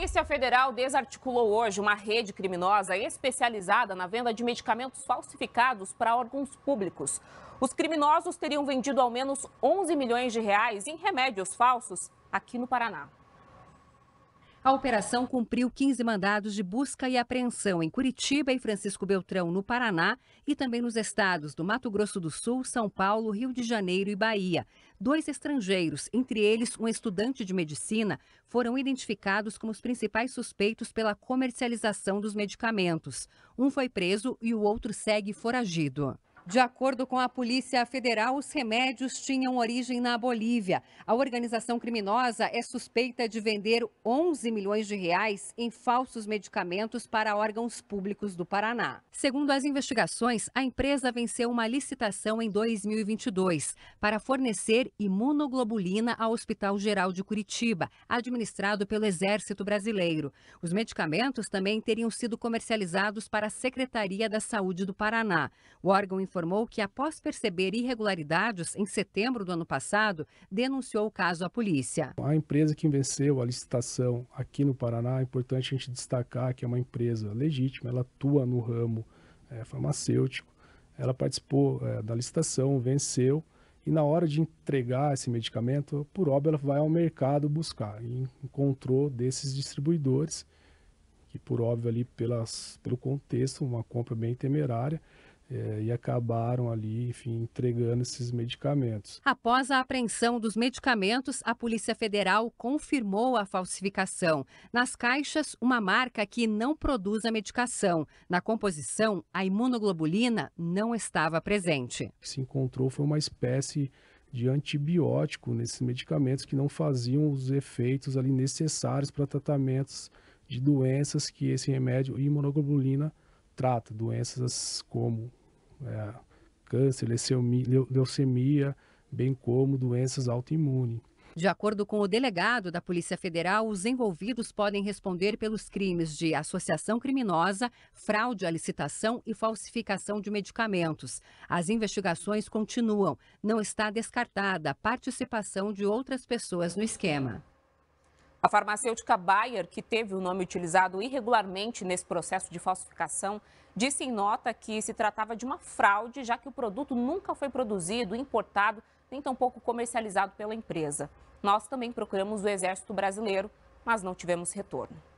Polícia Federal desarticulou hoje uma rede criminosa especializada na venda de medicamentos falsificados para órgãos públicos. Os criminosos teriam vendido ao menos 11 milhões de reais em remédios falsos aqui no Paraná. A operação cumpriu 15 mandados de busca e apreensão em Curitiba e Francisco Beltrão, no Paraná, e também nos estados do Mato Grosso do Sul, São Paulo, Rio de Janeiro e Bahia. Dois estrangeiros, entre eles um estudante de medicina, foram identificados como os principais suspeitos pela comercialização dos medicamentos. Um foi preso e o outro segue foragido. De acordo com a Polícia Federal, os remédios tinham origem na Bolívia. A organização criminosa é suspeita de vender 11 milhões de reais em falsos medicamentos para órgãos públicos do Paraná. Segundo as investigações, a empresa venceu uma licitação em 2022 para fornecer imunoglobulina ao Hospital Geral de Curitiba, administrado pelo Exército Brasileiro. Os medicamentos também teriam sido comercializados para a Secretaria da Saúde do Paraná. O órgão informou que, após perceber irregularidades em setembro do ano passado, denunciou o caso à polícia. A empresa que venceu a licitação aqui no Paraná, é importante a gente destacar que é uma empresa legítima, ela atua no ramo é, farmacêutico, ela participou é, da licitação, venceu e na hora de entregar esse medicamento, por obra, ela vai ao mercado buscar e encontrou desses distribuidores, que por óbvio ali pelas, pelo contexto, uma compra bem temerária, é, e acabaram ali, enfim, entregando esses medicamentos. Após a apreensão dos medicamentos, a Polícia Federal confirmou a falsificação. Nas caixas, uma marca que não produz a medicação. Na composição, a imunoglobulina não estava presente. O que se encontrou foi uma espécie de antibiótico nesses medicamentos que não faziam os efeitos ali necessários para tratamentos de doenças que esse remédio imunoglobulina trata, doenças como é, câncer, leucemia, leucemia, bem como doenças autoimunes. De acordo com o delegado da Polícia Federal, os envolvidos podem responder pelos crimes de associação criminosa, fraude à licitação e falsificação de medicamentos. As investigações continuam. Não está descartada a participação de outras pessoas no esquema. A farmacêutica Bayer, que teve o nome utilizado irregularmente nesse processo de falsificação, disse em nota que se tratava de uma fraude, já que o produto nunca foi produzido, importado, nem tampouco comercializado pela empresa. Nós também procuramos o Exército Brasileiro, mas não tivemos retorno.